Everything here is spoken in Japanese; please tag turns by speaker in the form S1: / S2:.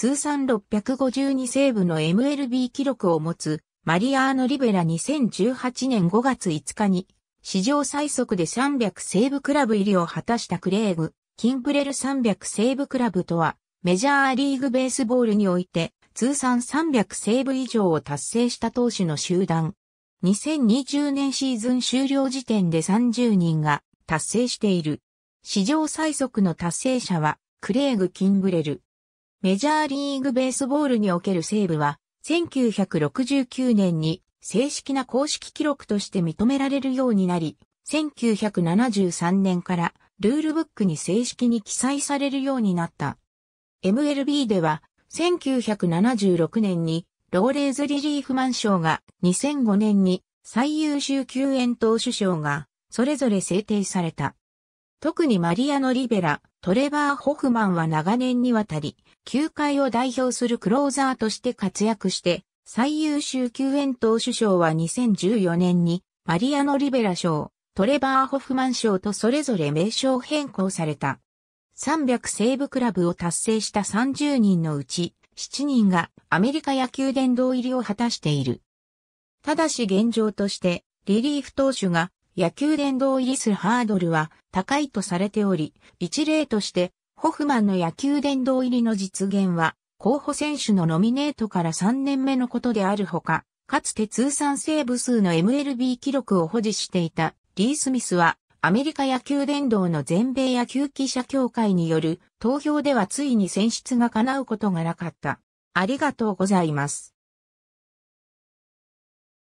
S1: 通算652セーブの MLB 記録を持つ、マリアーノ・リベラ2018年5月5日に、史上最速で300セーブクラブ入りを果たしたクレーグ、キンプレル300セーブクラブとは、メジャーリーグベースボールにおいて、通算300セーブ以上を達成した投手の集団。2020年シーズン終了時点で30人が達成している。史上最速の達成者は、クレーグ・キンブレル、メジャーリーグベースボールにおけるセーブは、1969年に正式な公式記録として認められるようになり、1973年からルールブックに正式に記載されるようになった。MLB では、1976年にローレーズ・リリーフマン賞が2005年に最優秀救援投手賞がそれぞれ制定された。特にマリアのリベラ、トレバー・ホフマンは長年にわたり、球界を代表するクローザーとして活躍して、最優秀救援投手賞は2014年に、マリアのリベラ賞、トレバー・ホフマン賞とそれぞれ名称変更された。300セーブクラブを達成した30人のうち、7人がアメリカ野球殿堂入りを果たしている。ただし現状として、リリーフ投手が野球殿堂入りするハードルは高いとされており、一例として、ホフマンの野球殿堂入りの実現は、候補選手のノミネートから3年目のことであるほか、かつて通算セーブ数の MLB 記録を保持していたリー・スミスは、アメリカ野球殿堂の全米野球記者協会による投票ではついに選出が叶うことがなかった。ありがとうございます。